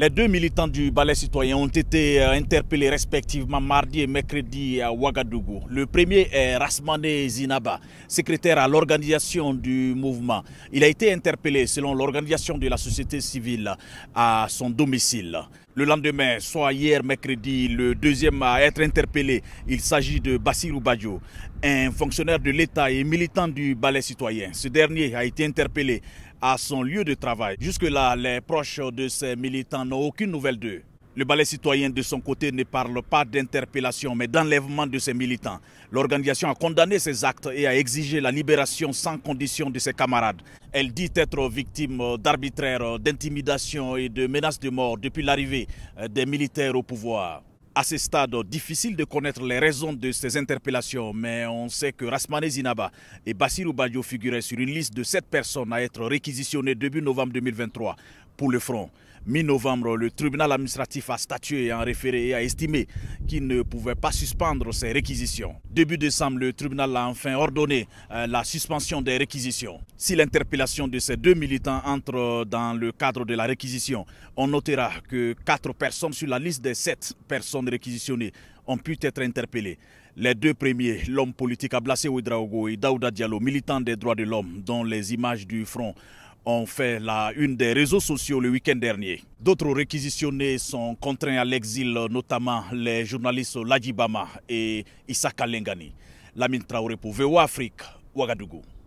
Les deux militants du ballet citoyen ont été euh, interpellés respectivement mardi et mercredi à Ouagadougou. Le premier est Rasmane Zinaba, secrétaire à l'organisation du mouvement. Il a été interpellé selon l'organisation de la société civile à son domicile. Le lendemain, soit hier mercredi, le deuxième à être interpellé, il s'agit de Basir Badjo, un fonctionnaire de l'État et militant du Ballet citoyen. Ce dernier a été interpellé à son lieu de travail. Jusque-là, les proches de ces militants n'ont aucune nouvelle d'eux. Le ballet citoyen de son côté ne parle pas d'interpellation mais d'enlèvement de ses militants. L'organisation a condamné ces actes et a exigé la libération sans condition de ses camarades. Elle dit être victime d'arbitraire, d'intimidation et de menaces de mort depuis l'arrivée euh, des militaires au pouvoir. À ce stade, difficile de connaître les raisons de ces interpellations, mais on sait que Rasmane Zinaba et Bassirou Badio figuraient sur une liste de sept personnes à être réquisitionnées début novembre 2023 pour le front. Mi-novembre, le tribunal administratif a statué en référé et a estimé qu'il ne pouvait pas suspendre ces réquisitions. Début décembre, le tribunal a enfin ordonné euh, la suspension des réquisitions. Si l'interpellation de ces deux militants entre dans le cadre de la réquisition, on notera que quatre personnes sur la liste des sept personnes réquisitionnés ont pu être interpellés. Les deux premiers, l'homme politique Ablassé Ouedraogo et Daouda Diallo, militant des droits de l'homme, dont les images du front ont fait la une des réseaux sociaux le week-end dernier. D'autres réquisitionnés sont contraints à l'exil, notamment les journalistes Ladjibama et Issa Kalengani. Lamine Traoré pour VO Afrique, Ouagadougou.